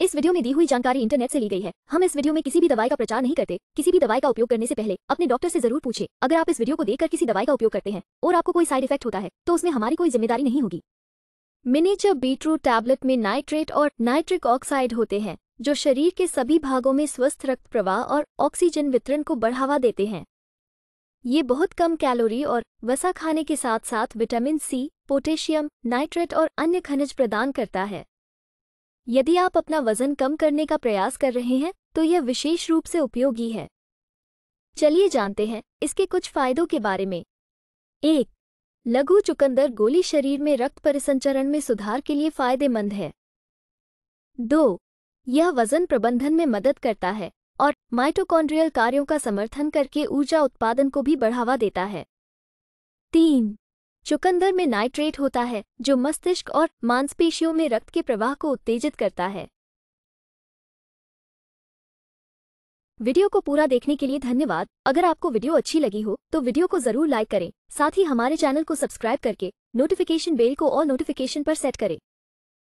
इस वीडियो में दी हुई जानकारी इंटरनेट से ली गई है हम इस वीडियो में किसी भी दवाई का प्रचार नहीं करते किसी भी दवाई का उपयोग करने से पहले अपने डॉक्टर से जरूर पूछे अगर आप इस वीडियो को देखकर किसी दवाई का उपयोग करते हैं और आपको कोई साइड इफेक्ट होता है तो उसमें हमारी कोई जिम्मेदारी नहीं होगी मिनीचर बीटरूट टैबलेट में नाइट्रेट और नाइट्रिक ऑक्साइड होते हैं जो शरीर के सभी भागों में स्वस्थ रक्त प्रवाह और ऑक्सीजन वितरण को बढ़ावा देते हैं ये बहुत कम कैलोरी और वसा खाने के साथ साथ विटामिन सी पोटेशियम नाइट्रेट और अन्य खनिज प्रदान करता है यदि आप अपना वजन कम करने का प्रयास कर रहे हैं तो यह विशेष रूप से उपयोगी है चलिए जानते हैं इसके कुछ फायदों के बारे में एक लघु चुकंदर गोली शरीर में रक्त परिसंचरण में सुधार के लिए फायदेमंद है दो यह वजन प्रबंधन में मदद करता है और माइटोकॉन्ड्रियल कार्यों का समर्थन करके ऊर्जा उत्पादन को भी बढ़ावा देता है तीन चुकंदर में नाइट्रेट होता है जो मस्तिष्क और मांसपेशियों में रक्त के प्रवाह को उत्तेजित करता है वीडियो को पूरा देखने के लिए धन्यवाद अगर आपको वीडियो अच्छी लगी हो तो वीडियो को जरूर लाइक करें साथ ही हमारे चैनल को सब्सक्राइब करके नोटिफिकेशन बेल को और नोटिफिकेशन पर सेट करें